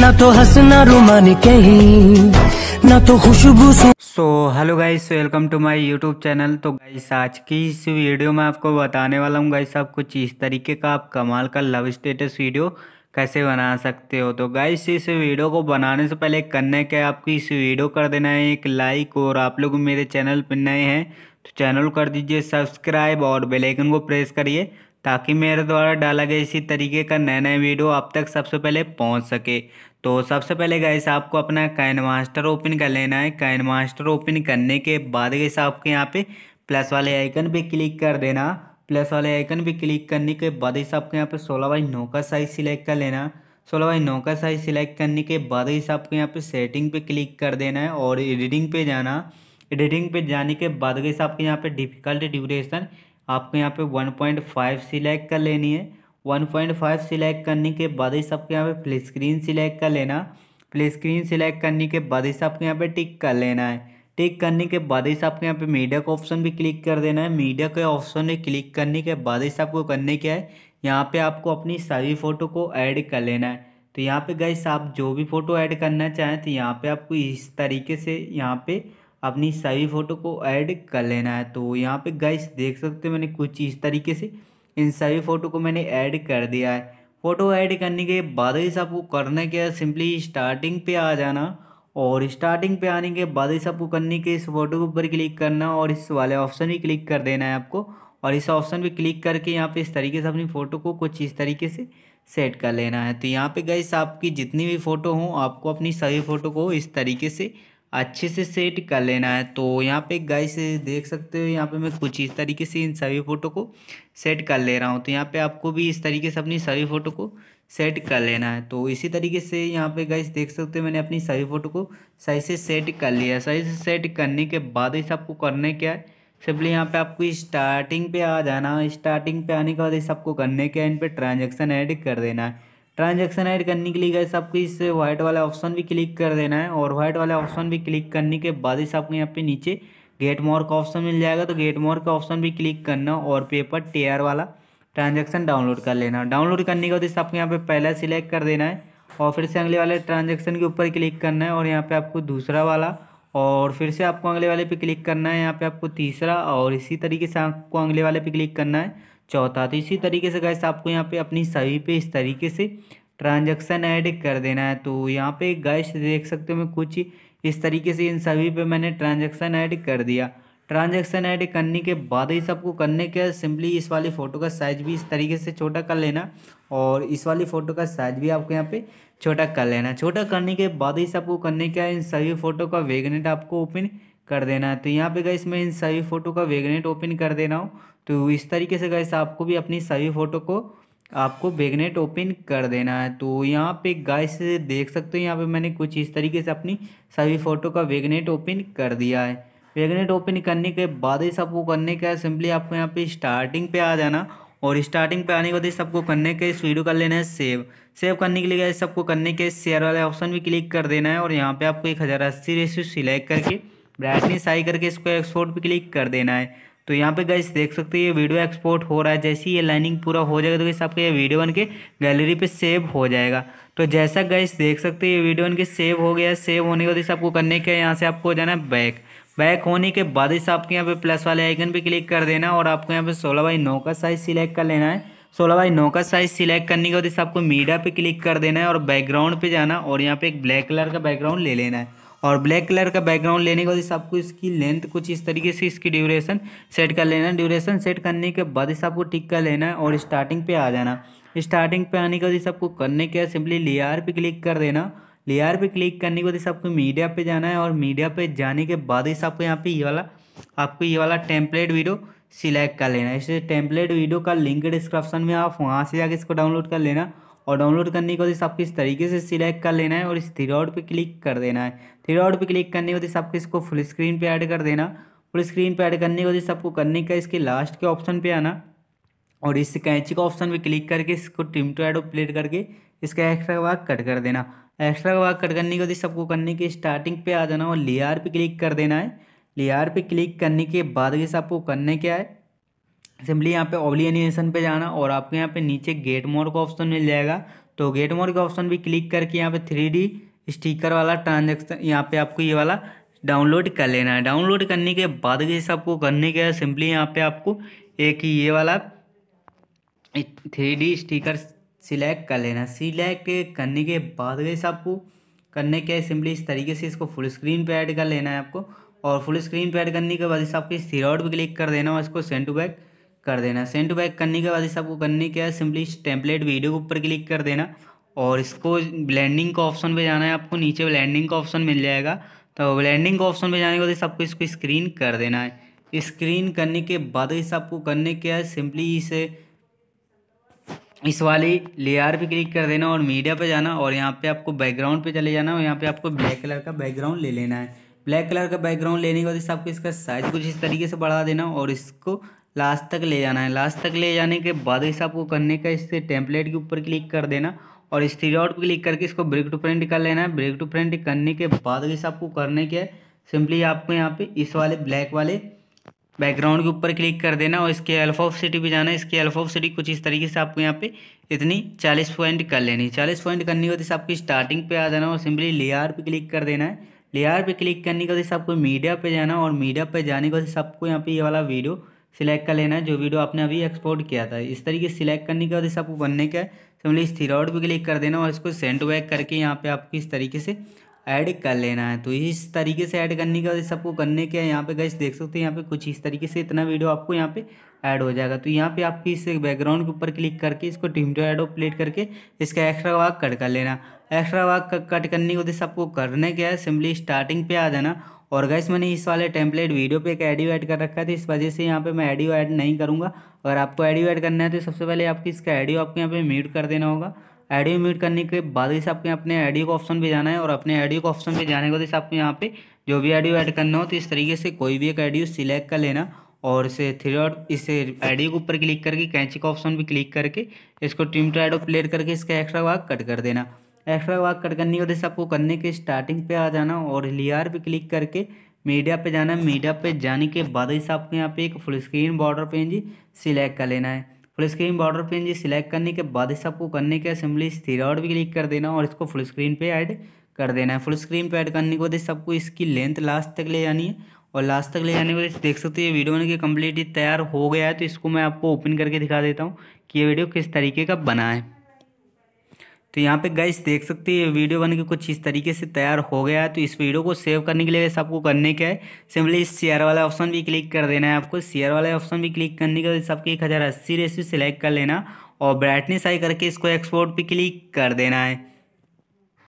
ना तो हंसना रुमानी कहीं ना तो खुशबू सो so hello guys welcome to my YouTube channel तो गाइस आज की इस वीडियो में आपको बताने वाला हूँ गाइस आप कुछ इस तरीके का आप कमाल का लव स्टेटस वीडियो कैसे बना सकते हो तो गाइस इस वीडियो को बनाने से पहले करने के आपको इस वीडियो कर देना है एक लाइक और आप लोग मेरे चैनल पर नए हैं तो चैनल कर दीजिए सब्सक्राइब और बेलाइकन को प्रेस करिए ताकि मेरे द्वारा डाला गया इसी तरीके का नया नया वीडियो आप तक सबसे पहले पहुंच सके तो सबसे पहले गैस आपको अपना कैन मास्टर ओपन कर लेना है कैन मास्टर ओपन करने के बाद गैस आपके यहाँ पे प्लस वाले आइकन पे क्लिक कर देना प्लस वाले आइकन पे क्लिक करने के बाद इस आपके यहाँ पे सोलह बाई नौ का साइज सिलेक्ट कर लेना सोलह बाई नौ का साइज सिलेक्ट करने के बाद इस आपके यहाँ पे सेटिंग पे क्लिक कर देना है और एडिटिंग पे जाना एडिटिंग पे जाने के बाद गैस आपके यहाँ पे डिफिकल्ट ड्यूरेशन आपको यहाँ पे वन पॉइंट फाइव सिलेक्ट कर लेनी है वन पॉइंट फाइव सिलेक्ट करने के बाद ही सबके यहाँ पे प्ले स्क्रीन सिलेक्ट कर लेना प्ले स्क्रीन सिलेक्ट करने के बाद ही सबके यहाँ पे टिक कर लेना है टिक करने के बाद ही सबके यहाँ पे मीडिया का ऑप्शन भी क्लिक कर देना है मीडिया के ऑप्शन में क्लिक करने के बाद ही सबको करने क्या है यहाँ पर आपको अपनी सभी फ़ोटो को ऐड कर लेना है तो यहाँ पे गैस आप जो भी फ़ोटो ऐड करना चाहें तो यहाँ पे आपको इस तरीके से यहाँ पे अपनी सभी फ़ोटो को ऐड कर लेना है तो यहाँ पे गाइस देख सकते हो मैंने कुछ इस तरीके से इन सभी फ़ोटो को मैंने ऐड कर दिया है फ़ोटो ऐड करने के बाद इस आपको करना क्या है सिंपली स्टार्टिंग पे आ जाना और स्टार्टिंग पे आने के बाद इस आपको करने के इस फोटो के ऊपर क्लिक करना और इस वाले ऑप्शन भी क्लिक कर देना है आपको और इस ऑप्शन पर क्लिक करके यहाँ पर इस तरीके से अपनी फ़ोटो को कुछ इस तरीके से सेट कर लेना है तो यहाँ पर गाइस आपकी जितनी भी फ़ोटो हों आपको अपनी सभी फ़ोटो को इस तरीके से अच्छे से सेट कर लेना है तो यहाँ पे गाइस देख सकते हो यहाँ पे मैं कुछ इस तरीके से इन सभी फ़ोटो को सेट कर ले रहा हूँ तो यहाँ पे आपको भी इस तरीके से अपनी सभी फ़ोटो को सेट कर लेना है तो इसी तरीके से यहाँ पे गाइस देख सकते हो मैंने अपनी सभी फ़ोटो को सही से सेट कर लिया सही से सेट करने के बाद इस आपको करने क्या है सिंपली यहाँ पे आपको स्टार्टिंग पे आ जाना स्टार्टिंग पे आने के बाद इस आपको करने क्या है इन पर ट्रांजेक्शन ऐड कर देना है ट्रांजेक्शन ऐड करने के लिए गैस आपको इस व्हाइट वाला ऑप्शन भी क्लिक कर देना है और व्हाइट वाला ऑप्शन भी क्लिक करने के बाद इस आपको यहाँ पे नीचे गेट मोर का ऑप्शन मिल जाएगा तो गेट मोर का ऑप्शन भी क्लिक करना और पेपर टेयर वाला ट्रांजेक्शन डाउनलोड कर लेना डाउनलोड करने के बाद इस आपको यहाँ पे पहला सिलेक्ट कर देना है और फिर से अगले वाले ट्रांजेक्शन के ऊपर क्लिक करना है और यहाँ पे आपको दूसरा वाला और फिर से आपको अगले वाले पे क्लिक करना है यहाँ पे आपको तीसरा और इसी तरीके से आपको अगले वाले पे क्लिक करना है चौथा तो इसी तरीके से गैस आपको यहाँ पे अपनी सभी पे इस तरीके से ट्रांजैक्शन ऐड कर देना है तो यहाँ पे गैस देख सकते हो मैं कुछ इस तरीके से इन सभी पे मैंने ट्रांजैक्शन ऐड कर दिया ट्रांजैक्शन ऐड करने के बाद ही सबको करने के सिंपली इस वाली फ़ोटो का साइज भी इस तरीके से छोटा कर लेना और इस वाली फ़ोटो का साइज भी आपको यहाँ पे छोटा कर लेना छोटा करने के बाद ही सबको करने के इन सभी फ़ोटो का वेगनेट आपको ओपन कर देना है तो यहाँ पे गैस मैं इन सभी फ़ोटो का वेगनेट ओपन कर दे रहा हूँ तो इस तरीके से गैस आपको भी अपनी सभी फ़ोटो को आपको वेगनेट ओपन कर देना है तो यहाँ पे गैस देख सकते हो यहाँ पे मैंने कुछ इस तरीके से अपनी सभी फ़ोटो का वेगनेट ओपन कर दिया है वेगनेट ओपन करने के बाद ही सबको करने का सिंपली आपको यहाँ पे स्टार्टिंग पे आ जाना और स्टार्टिंग पे आने के बाद ही सबको करने के इस वीडियो कर लेना है सेव सेव करने के लिए गए सबको करने के शेयर वाले ऑप्शन भी क्लिक कर देना है और यहाँ पे आपको एक हज़ार अस्सी रेशियो सिलेक्ट करके ब्राइटनेस आई करके इसको एक्सपोर्ट पे क्लिक कर देना है तो यहाँ पे गैस देख सकते हैं ये वीडियो एक्सपोर्ट हो रहा है जैसे ही ये लाइनिंग पूरा हो जाएगा तो गैस आपका ये वीडियो बन के गैलरी पे सेव हो जाएगा तो जैसा गैस देख सकते हैं ये वीडियो बन के सेव हो गया सेव होने के बाद आपको करने के यहाँ से आपको जाना है बैक बैक होने के बाद इस आपके यहाँ पे प्लस वाले आइकन पर क्लिक कर देना और आपको यहाँ पे सोलह बाई नौ का साइज सिलेक्ट कर लेना है सोलह बाई नौ का साइज सिलेक्ट करने के बाद इस आपको मीडिया पर क्लिक कर देना है और बैकग्राउंड पे जाना और यहाँ पर एक ब्लैक कलर का बैकग्राउंड ले लेना है और ब्लैक कलर का बैकग्राउंड लेने के बाद आपको इसकी लेंथ कुछ इस तरीके से इसकी ड्यूरेशन सेट कर लेना ड्यूरेशन सेट करने के बाद इस आपको टिक कर लेना है और स्टार्टिंग पे आ जाना स्टार्टिंग पे आने के बाद इस आपको करने के सिंपली लेयर पे क्लिक कर देना लेयर पे क्लिक करने के बाद इस आपको मीडिया पे जाना है और मीडिया पे जाने के बाद इस आपको यहाँ पे ये वाला आपको ये वाला टेम्पलेट वीडियो सिलेक्ट कर लेना है इस टेम्पलेट वीडियो का लिंक डिस्क्रिप्शन में आप वहाँ से जाके इसको डाउनलोड कर लेना और डाउनलोड करने के बाद आपको इस तरीके से सिलेक्ट कर लेना है और इस थ्रीआउट पर क्लिक कर देना है थ्री पर क्लिक करने के बाद आपको इसको फुल स्क्रीन पर ऐड कर देना फुल स्क्रीन पर ऐड करने के बाद आपको करने का इसके लास्ट के ऑप्शन पर आना और इस कैंची का ऑप्शन पर क्लिक करके इसको टिम टू एड प्लेट करके इसका एक्स्ट्रा वाक कट कर देना एक्स्ट्रा वाक कट करने के बाद सबको करने के स्टार्टिंग पे आ जाना और लेयर पे क्लिक कर देना है लेयर पे क्लिक करने के बाद इस आपको करने क्या है सिंपली यहाँ पे एनिमेशन पे जाना और आपको यहाँ पे नीचे गेट मोर का ऑप्शन मिल जाएगा तो गेट मोर का ऑप्शन भी क्लिक करके यहाँ पे थ्री डी स्टिकर वाला ट्रांजेक्शन यहाँ पे आपको ये वाला डाउनलोड कर लेना है डाउनलोड करने के बाद ये सबको करने के सिंपली यहाँ पे आपको एक ये वाला थ्री डी स्टिकर सिलेक्ट कर लेना सिलेक्ट करने के बाद गैस आपको करने के सिंपली इस तरीके से इसको फुल स्क्रीन पर ऐड कर लेना है आपको और फुल स्क्रीन पे ऐड करने के बाद इस आपके सीराउट पर क्लिक कर देना और इसको सेंड टू बैक कर देना सेंड टू बैक करने के बाद इस आपको करने के बाद सिंपली इस टेम्पलेट वीडियो के ऊपर क्लिक कर देना और इसको ब्लेंडिंग का ऑप्शन पे जाना है आपको नीचे ब्लेंडिंग का ऑप्शन मिल जाएगा तो ब्लेंडिंग का ऑप्शन पे जाने के बाद इस आपको इसको स्क्रीन कर देना है स्क्रीन करने के बाद इस आपको करने के बाद सिंपली इसे इस वाली लेयर पे क्लिक कर देना और मीडिया पे जाना और यहाँ पे आपको बैकग्राउंड पे चले जाना और यहाँ पे आपको ब्लैक कलर का बैकग्राउंड ले लेना है ब्लैक कलर का बैकग्राउंड लेने के बाद इस आपको इसका साइज कुछ इस तरीके से बढ़ा देना और इसको लास्ट तक ले जाना है लास्ट तक ले जाने के बाद इस आपको करने का इससे टेम्पलेट के ऊपर क्लिक कर देना और स्टील आउट पर क्लिक करके इसको ब्रेक टू प्रिंट कर लेना है ब्रेक टू प्रिंट करने के बाद इस आपको करने के सिंपली आपको यहाँ पे इस वाले ब्लैक वाले बैकग्राउंड के ऊपर क्लिक कर देना और इसके अल्फा ऑफ सिटी भी जाना है इसके अल्फा ऑफ सिटी कुछ इस तरीके से आपको यहाँ पे इतनी चालीस पॉइंट कर लेनी है चालीस पॉइंट करनी होती है आपकी स्टार्टिंग पे आ जाना और सिंपली लेयर पे क्लिक कर देना है लेयर पे क्लिक करने के बाद आपको मीडिया पे जाना और मीडिया पे जाने के बाद आपको यहाँ पे ये वाला वीडियो सिलेक्ट कर लेना है जो वीडियो आपने अभी एक्सपोर्ट किया था इस तरीके से सिलेक्ट करने के बाद इसे आपको बनने का सिंपली इस थीरोड पर क्लिक कर देना और इसको सेंड बैक करके यहाँ पे आपको इस तरीके से ऐड कर लेना है तो इस तरीके से ऐड करने के बाद सबको करने के यहाँ पे गैस देख सकते हो यहाँ पे कुछ इस तरीके से इतना वीडियो आपको यहाँ पे ऐड हो जाएगा तो यहाँ पे आपको इस बैकग्राउंड के ऊपर क्लिक करके इसको टिमटो ऐड प्लेट करके इसका एक्स्ट्रा वाक कट कर लेना एक्स्ट्रा वाक कट करने बाद जैसे आपको करने के है सिंपली स्टार्टिंग पे आ जाना और गैस मैंने इस वाले टेम्पलेट वीडियो पे एक एडियो ऐड कर रखा था तो इस वजह से यहाँ पे मैं एडियो ऐड नहीं करूँगा अगर आपको एडियो ऐड करना है तो सबसे पहले आपकी इसका एडियो आपको यहाँ पे म्यूट कर देना होगा एडियो म्यूट करने के बाद इसे आपके अपने एडियो का ऑप्शन पर जाना है और अपने एडियो के ऑप्शन पर जाने के बाद इसे आपको यहाँ पे जो भी एडियो ऐड करना हो तो इस तरीके से कोई भी एक एडियो सिलेक्ट कर लेना और इसे थ्री डॉट इसे एडियो के ऊपर क्लिक करके कैंची का ऑप्शन भी क्लिक करके इसको ट्रिम टू एडो प्लेट करके इसका एक्स्ट्रा भाग कट कर देना एक्स्ट्रा वर्क कट करनी हो जैसे आपको करने के स्टार्टिंग पे आ जाना और लियार पे क्लिक करके मीडिया पे जाना है मीडिया पे जाने के बाद इस आपको यहाँ पे एक full screen border pen G select कर लेना है full screen border pen G select करने के बाद इस आपको करने के असेंबली स्थिरऑर्ड भी क्लिक कर देना और इसको फुल स्क्रीन पर ऐड कर देना है फुल स्क्रीन पर ऐड करने के बाद इस आपको इसकी लेंथ लास्ट तक ले जानी है और लास्ट तक ले जाने के बाद देख सकते हो ये वीडियो बन के कम्प्लीटली तैयार हो गया है तो इसको मैं आपको ओपन करके दिखा देता हूँ कि ये वीडियो किस तरीके का बना है तो यहाँ पे गैस देख सकते हैं वीडियो बन के कुछ इस तरीके से तैयार हो गया है तो इस वीडियो को सेव करने के लिए वैसे आपको करने का है सिंपली इस शेयर वाला ऑप्शन भी क्लिक कर देना है आपको शेयर वाला ऑप्शन भी क्लिक करने के बाद सबके एक हज़ार अस्सी रेसिपी सेलेक्ट कर लेना और ब्राइटनेस आई करके इसको एक्सपोर्ट पर क्लिक कर देना है